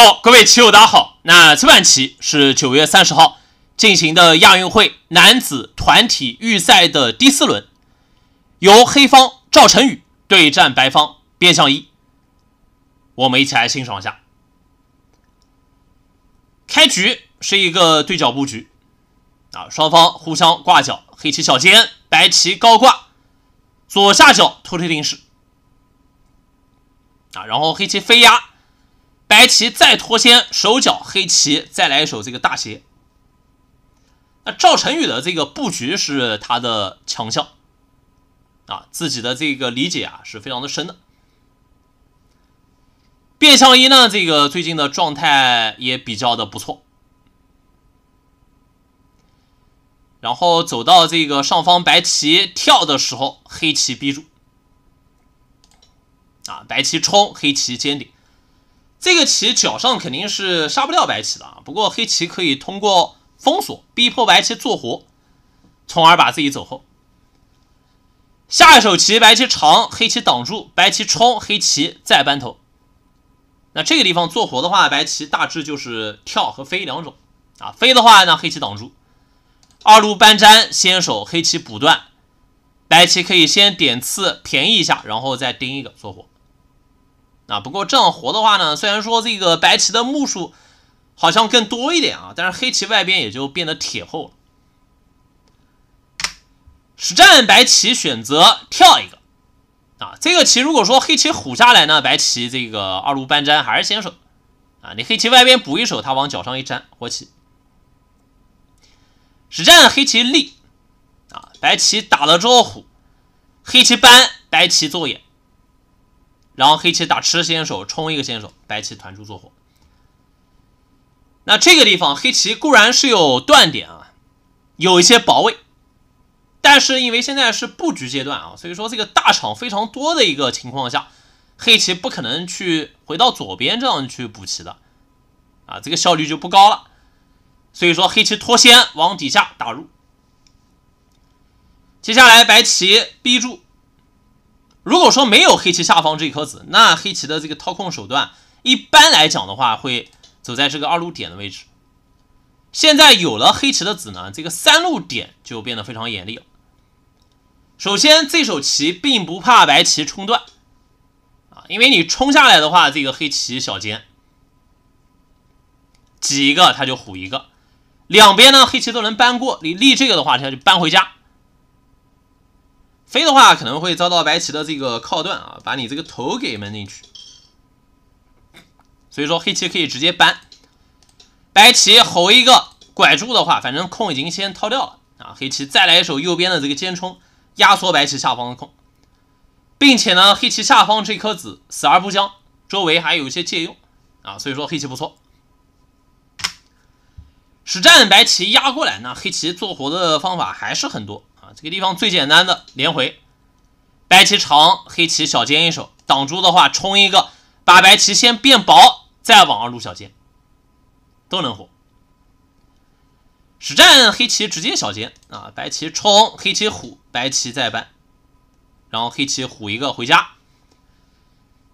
好，各位棋友，大家好。那这盘棋是九月三十号进行的亚运会男子团体预赛的第四轮，由黑方赵晨宇对战白方边相一。我们一起来欣赏一下。开局是一个对角布局，啊，双方互相挂角，黑棋小尖，白棋高挂，左下角偷贴定式，啊，然后黑棋飞压。棋再脱先，手脚黑棋再来一手这个大斜。那赵晨宇的这个布局是他的强项啊，自己的这个理解啊是非常的深的。变相一呢，这个最近的状态也比较的不错。然后走到这个上方白棋跳的时候，黑棋逼住。啊，白棋冲，黑棋尖顶。这个棋脚上肯定是杀不掉白棋的啊，不过黑棋可以通过封锁逼迫白棋做活，从而把自己走后。下一手棋，白棋长，黑棋挡住，白棋冲，黑棋再扳头。那这个地方做活的话，白棋大致就是跳和飞两种啊。飞的话让黑棋挡住，二路搬粘，先手黑棋补断，白棋可以先点刺便宜一下，然后再盯一个做活。啊，不过这样活的话呢，虽然说这个白棋的目数好像更多一点啊，但是黑棋外边也就变得铁厚了。实战白棋选择跳一个，啊，这个棋如果说黑棋虎下来呢，白棋这个二路搬粘还是先手，啊，你黑棋外边补一手，他往脚上一粘活棋。实战黑棋立，啊，白棋打了之后虎，黑棋搬，白棋做眼。然后黑棋打吃先手，冲一个先手，白棋团住做活。那这个地方黑棋固然是有断点啊，有一些保卫，但是因为现在是布局阶段啊，所以说这个大场非常多的一个情况下，黑棋不可能去回到左边这样去补棋的，啊，这个效率就不高了。所以说黑棋脱先往底下打入，接下来白棋逼住。如果说没有黑棋下方这颗子，那黑棋的这个掏空手段，一般来讲的话，会走在这个二路点的位置。现在有了黑棋的子呢，这个三路点就变得非常严厉。首先，这手棋并不怕白棋冲断啊，因为你冲下来的话，这个黑棋小尖挤一个，他就虎一个，两边呢黑棋都能扳过。你立这个的话，他就扳回家。飞的话可能会遭到白棋的这个靠断啊，把你这个头给闷进去。所以说黑棋可以直接搬，白棋吼一个拐住的话，反正空已经先掏掉了啊。黑棋再来一手右边的这个尖冲，压缩白棋下方的空，并且呢黑棋下方这颗子死而不僵，周围还有一些借用啊，所以说黑棋不错。实战白棋压过来，那黑棋做活的方法还是很多。这个地方最简单的连回，白棋长，黑棋小尖一手挡住的话，冲一个，把白棋先变薄，再往二路小尖，都能活。实战黑棋直接小尖啊，白棋冲，黑棋虎，白棋再扳，然后黑棋虎一个回家。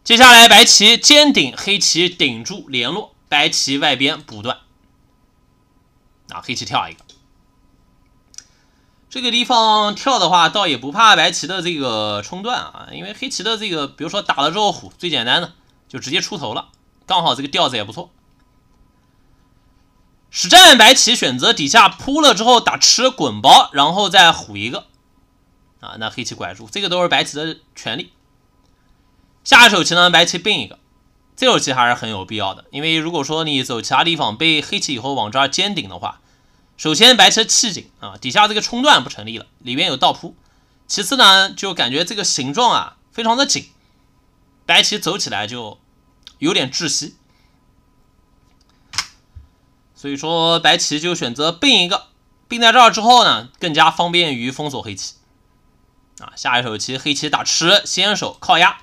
接下来白棋尖顶，黑棋顶住联络，白棋外边补断，啊，黑棋跳一个。这个地方跳的话，倒也不怕白棋的这个冲断啊，因为黑棋的这个，比如说打了之后虎，最简单的就直接出头了，刚好这个调子也不错。实战白棋选择底下扑了之后打吃滚包，然后再虎一个，啊，那黑棋拐住，这个都是白棋的权利。下一手棋呢，白棋并一个，这手棋还是很有必要的，因为如果说你走其他地方被黑棋以后往这儿尖顶的话。首先，白车弃井啊，底下这个冲段不成立了，里面有倒扑。其次呢，就感觉这个形状啊，非常的紧，白棋走起来就有点窒息。所以说，白棋就选择并一个，并在这儿之后呢，更加方便于封锁黑棋。啊，下一手棋，黑棋打吃，先手靠压。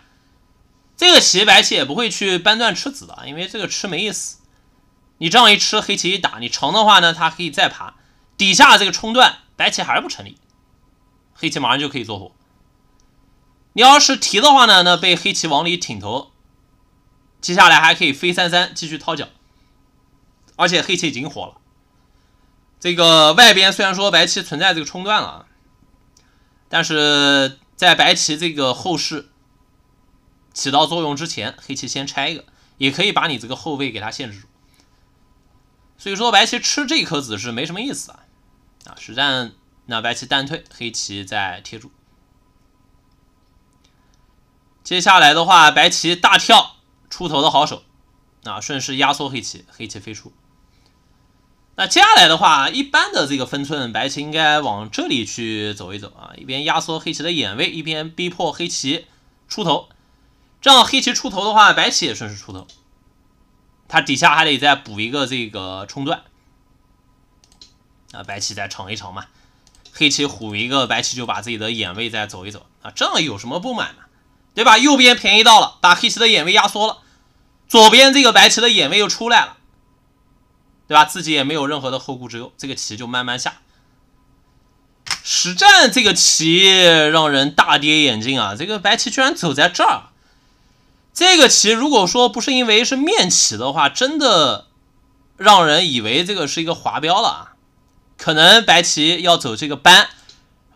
这个棋，白棋也不会去搬断吃子的，因为这个吃没意思。你这样一吃，黑棋一打，你成的话呢，它可以再爬底下这个冲段，白棋还是不成立，黑棋马上就可以做活。你要是提的话呢，那被黑棋往里挺头，接下来还可以飞三三继续掏脚，而且黑棋已经活了。这个外边虽然说白棋存在这个冲段了，但是在白棋这个后势起到作用之前，黑棋先拆一个，也可以把你这个后位给它限制住。所以说白棋吃这颗子是没什么意思啊！啊，实战那白棋单退，黑棋再贴住。接下来的话，白棋大跳出头的好手，啊，顺势压缩黑棋，黑棋飞出。那接下来的话，一般的这个分寸，白棋应该往这里去走一走啊，一边压缩黑棋的眼位，一边逼迫黑棋出头。这样黑棋出头的话，白棋也顺势出头。他底下还得再补一个这个冲断啊，白棋再尝一尝嘛，黑棋虎一个，白棋就把自己的眼位再走一走啊，这有什么不满呢？对吧？右边便宜到了，把黑棋的眼位压缩了，左边这个白棋的眼位又出来了，对吧？自己也没有任何的后顾之忧，这个棋就慢慢下。实战这个棋让人大跌眼镜啊，这个白棋居然走在这儿。这个棋如果说不是因为是面棋的话，真的让人以为这个是一个滑标了啊！可能白棋要走这个扳，然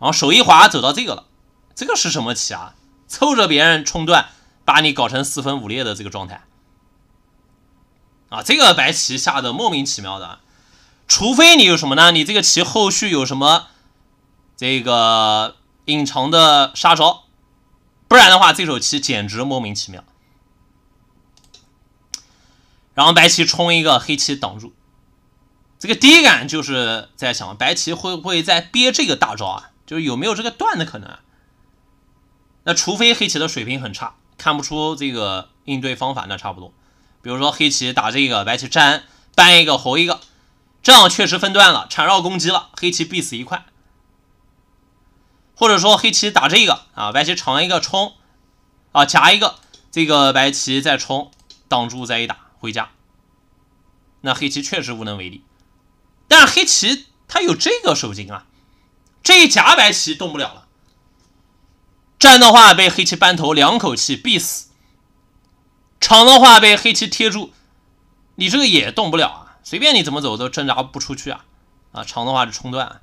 后手一滑走到这个了。这个是什么棋啊？凑着别人冲断，把你搞成四分五裂的这个状态啊！这个白棋下的莫名其妙的，除非你有什么呢？你这个棋后续有什么这个隐藏的杀招？不然的话，这手棋简直莫名其妙。然后白棋冲一个，黑棋挡住。这个第一感就是在想，白棋会不会在憋这个大招啊？就是有没有这个断的可能？那除非黑棋的水平很差，看不出这个应对方法，那差不多。比如说黑棋打这个，白棋粘，搬一个活一个，这样确实分段了，缠绕攻击了，黑棋必死一块。或者说黑棋打这个啊，白棋长一个冲啊，夹一个，这个白棋再冲挡住再一打。回家，那黑棋确实无能为力，但黑棋它有这个手筋啊，这一夹白棋动不了了，粘的话被黑棋扳头，两口气必死；长的话被黑棋贴住，你这个也动不了啊，随便你怎么走都挣扎不出去啊！啊，长的话是冲断，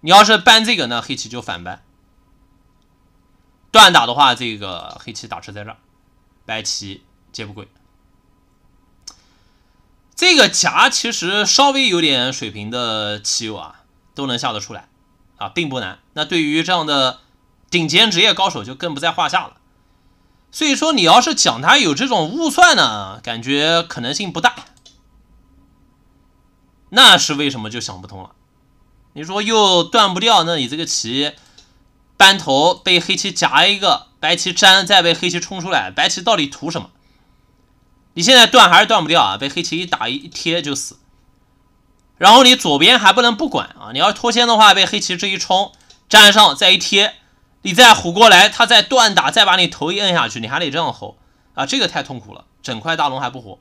你要是扳这个，那黑棋就反扳；断打的话，这个黑棋打车在这儿，白棋接不贵。这个夹其实稍微有点水平的棋友啊，都能下得出来啊，并不难。那对于这样的顶尖职业高手就更不在话下了。所以说，你要是讲他有这种误算呢，感觉可能性不大。那是为什么就想不通了？你说又断不掉，那你这个棋扳头被黑棋夹一个，白棋粘，再被黑棋冲出来，白棋到底图什么？你现在断还是断不掉啊？被黑棋一打一一贴就死，然后你左边还不能不管啊！你要脱先的话，被黑棋这一冲粘上再一贴，你再虎过来，他再断打再把你头一摁下去，你还得这样吼啊！这个太痛苦了，整块大龙还不活，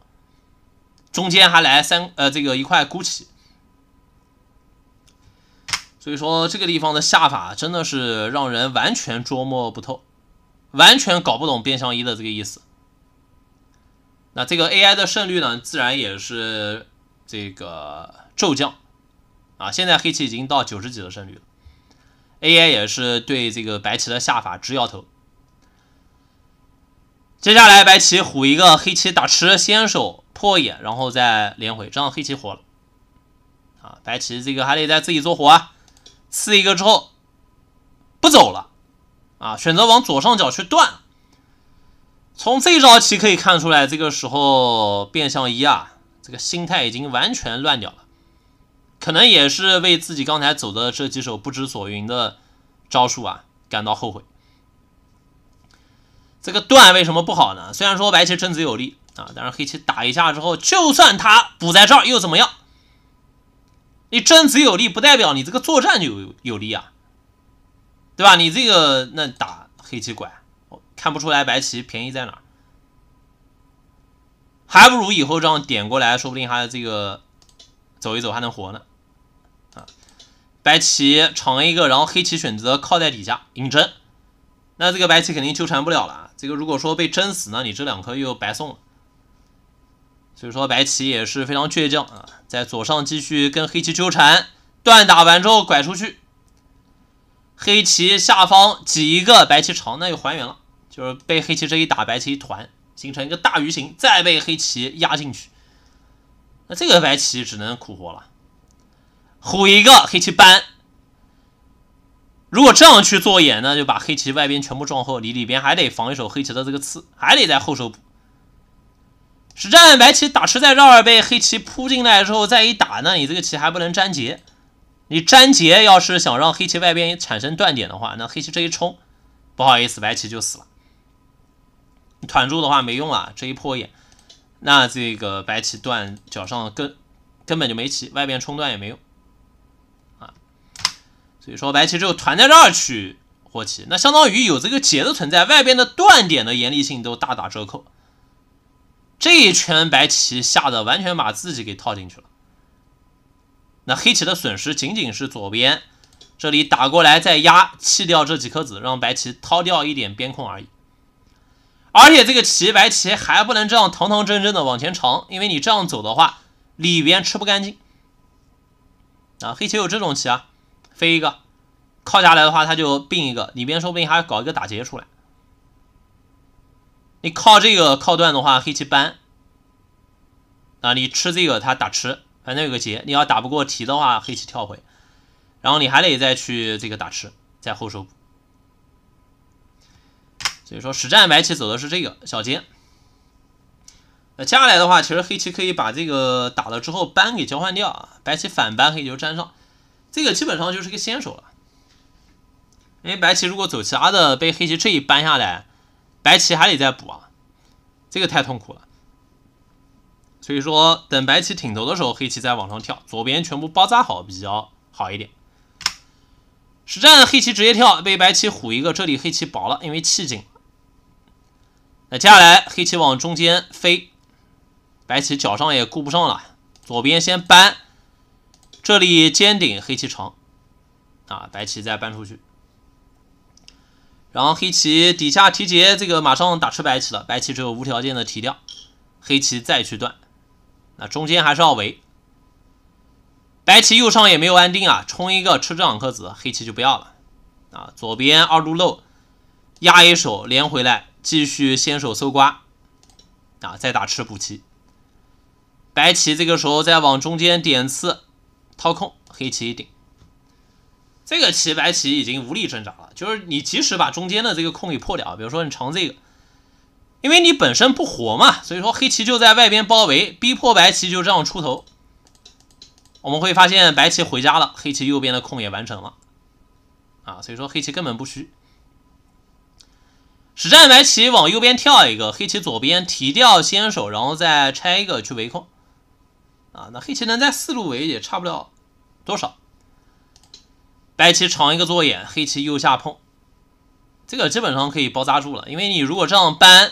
中间还来三呃这个一块孤棋，所以说这个地方的下法真的是让人完全捉摸不透，完全搞不懂变相一的这个意思。那这个 AI 的胜率呢，自然也是这个骤降，啊，现在黑棋已经到九十几的胜率了，AI 也是对这个白棋的下法直摇头。接下来白棋虎一个，黑棋打吃先手破眼，然后再连回，这样黑棋活了，啊，白棋这个还得再自己做活啊，吃一个之后不走了，啊，选择往左上角去断。从这招棋可以看出来，这个时候变相一啊，这个心态已经完全乱掉了，可能也是为自己刚才走的这几手不知所云的招数啊感到后悔。这个断为什么不好呢？虽然说白棋争子有利啊，但是黑棋打一下之后，就算他补在这儿又怎么样？你争子有利不代表你这个作战就有有利啊，对吧？你这个那打黑棋拐。看不出来白棋便宜在哪，还不如以后这样点过来说不定还有这个走一走还能活呢。啊，白棋长一个，然后黑棋选择靠在底下引针，那这个白棋肯定纠缠不了了。这个如果说被针死，那你这两颗又白送了。所以说白棋也是非常倔强啊，在左上继续跟黑棋纠缠，断打完之后拐出去，黑棋下方挤一个白棋长，那又还原了。就是被黑棋这一打，白棋一团形成一个大鱼形，再被黑棋压进去，那这个白棋只能苦活了。虎一个黑棋搬。如果这样去做眼，那就把黑棋外边全部撞后，你里边还得防一手黑棋的这个刺，还得在后手补。实战白棋打吃再绕，被黑棋扑进来之后再一打呢，你这个棋还不能粘结。你粘结要是想让黑棋外边产生断点的话，那黑棋这一冲，不好意思，白棋就死了。团住的话没用啊，这一破眼，那这个白棋断脚上根根本就没棋，外边冲断也没用啊，所以说白棋只有团在这儿去活棋，那相当于有这个劫的存在，外边的断点的严厉性都大打折扣。这一圈白棋下的完全把自己给套进去了，那黑棋的损失仅仅是左边这里打过来再压弃掉这几颗子，让白棋掏掉一点边空而已。而且这个棋白棋还不能这样堂堂正正的往前长，因为你这样走的话，里边吃不干净。啊，黑棋有这种棋啊，飞一个，靠下来的话，它就并一个，里边说不定还要搞一个打劫出来。你靠这个靠断的话，黑棋搬。啊，你吃这个，它打吃，反正有个劫。你要打不过提的话，黑棋跳回，然后你还得再去这个打吃，在后手补。所以说实战白棋走的是这个小尖，那接下来的话，其实黑棋可以把这个打了之后，扳给交换掉啊。白棋反扳黑棋就粘上，这个基本上就是个先手了。因为白棋如果走其他的，被黑棋这一扳下来，白棋还得再补啊，这个太痛苦了。所以说等白棋挺头的时候，黑棋再往上跳，左边全部包扎好比较好一点。实战黑棋直接跳，被白棋虎一个，这里黑棋薄了，因为气紧。那接下来黑棋往中间飞，白棋脚上也顾不上了。左边先搬，这里尖顶黑棋长，啊，白棋再搬出去。然后黑棋底下提劫，这个马上打吃白棋了。白棋只有无条件的提掉，黑棋再去断。那中间还是要围。白棋右上也没有安定啊，冲一个吃这两颗子，黑棋就不要了。啊，左边二路漏，压一手连回来。继续先手搜刮，啊，再打吃补棋。白棋这个时候再往中间点刺，掏空黑棋一顶。这个棋白棋已经无力挣扎了，就是你即使把中间的这个空给破掉，比如说你长这个，因为你本身不活嘛，所以说黑棋就在外边包围，逼迫白棋就这样出头。我们会发现白棋回家了，黑棋右边的空也完成了，啊，所以说黑棋根本不虚。实战白棋往右边跳一个，黑棋左边提掉先手，然后再拆一个去围控。啊，那黑棋能在四路围也差不了多少。白棋长一个左眼，黑棋右下碰，这个基本上可以包扎住了。因为你如果这样搬，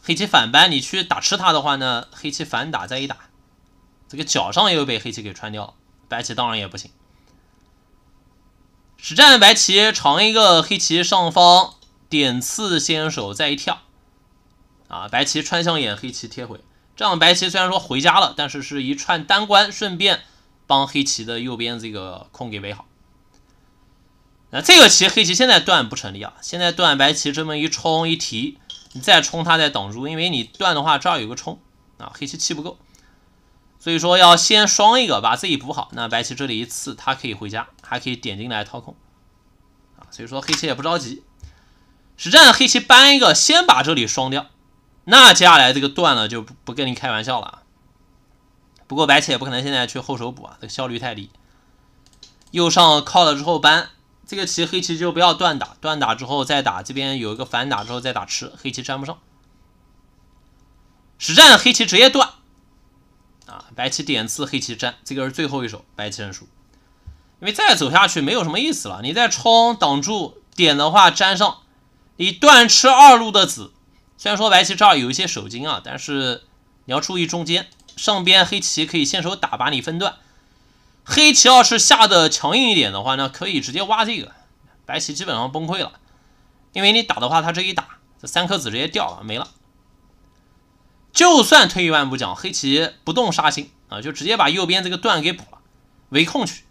黑棋反搬，你去打吃它的话呢，黑棋反打再一打，这个脚上又被黑棋给穿掉，白棋当然也不行。实战白棋长一个，黑棋上方。点刺先手，再一跳，啊，白棋穿向眼，黑棋贴回。这样白棋虽然说回家了，但是是一串单关，顺便帮黑棋的右边这个空给围好。那这个棋，黑棋现在断不成立啊！现在断白棋这么一冲一提，你再冲它再挡住，因为你断的话这儿有个冲啊，黑棋气不够，所以说要先双一个把自己补好。那白棋这里一刺，它可以回家，还可以点进来掏空，啊，所以说黑棋也不着急。实战黑棋搬一个，先把这里双掉，那接下来这个断了就不不跟你开玩笑了。不过白棋也不可能现在去后手补啊，这个效率太低。右上靠了之后搬这个棋，黑棋就不要断打，断打之后再打，这边有一个反打之后再打吃，黑棋粘不上。实战黑棋直接断，啊，白棋点刺黑棋粘，这个是最后一手白棋认输，因为再走下去没有什么意思了。你再冲挡住点的话粘上。你断吃二路的子，虽然说白棋儿有一些守金啊，但是你要注意中间上边黑棋可以先手打把你分断。黑棋要是下的强硬一点的话呢，可以直接挖这个，白棋基本上崩溃了。因为你打的话，他这一打，这三颗子直接掉了没了。就算退一万步讲，黑棋不动杀心啊，就直接把右边这个段给补了，围控去。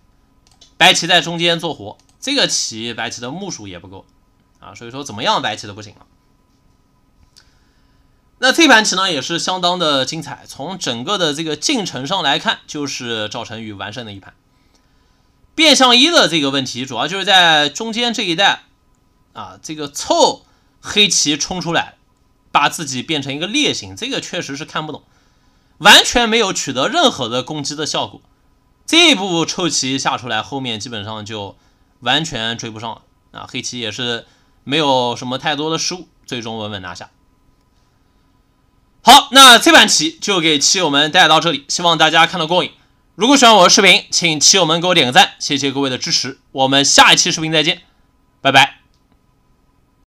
白棋在中间做活，这个棋白棋的目数也不够。啊，所以说怎么样白棋都不行了。那这盘棋呢也是相当的精彩。从整个的这个进程上来看，就是赵晨宇完胜的一盘。变相一的这个问题，主要就是在中间这一带啊，这个臭黑棋冲出来，把自己变成一个裂形，这个确实是看不懂，完全没有取得任何的攻击的效果。这一步臭棋下出来，后面基本上就完全追不上了啊，黑棋也是。没有什么太多的失误，最终稳稳拿下。好，那这盘棋就给棋友们带到这里，希望大家看到过瘾。如果喜欢我的视频，请棋友们给我点个赞，谢谢各位的支持。我们下一期视频再见，拜拜。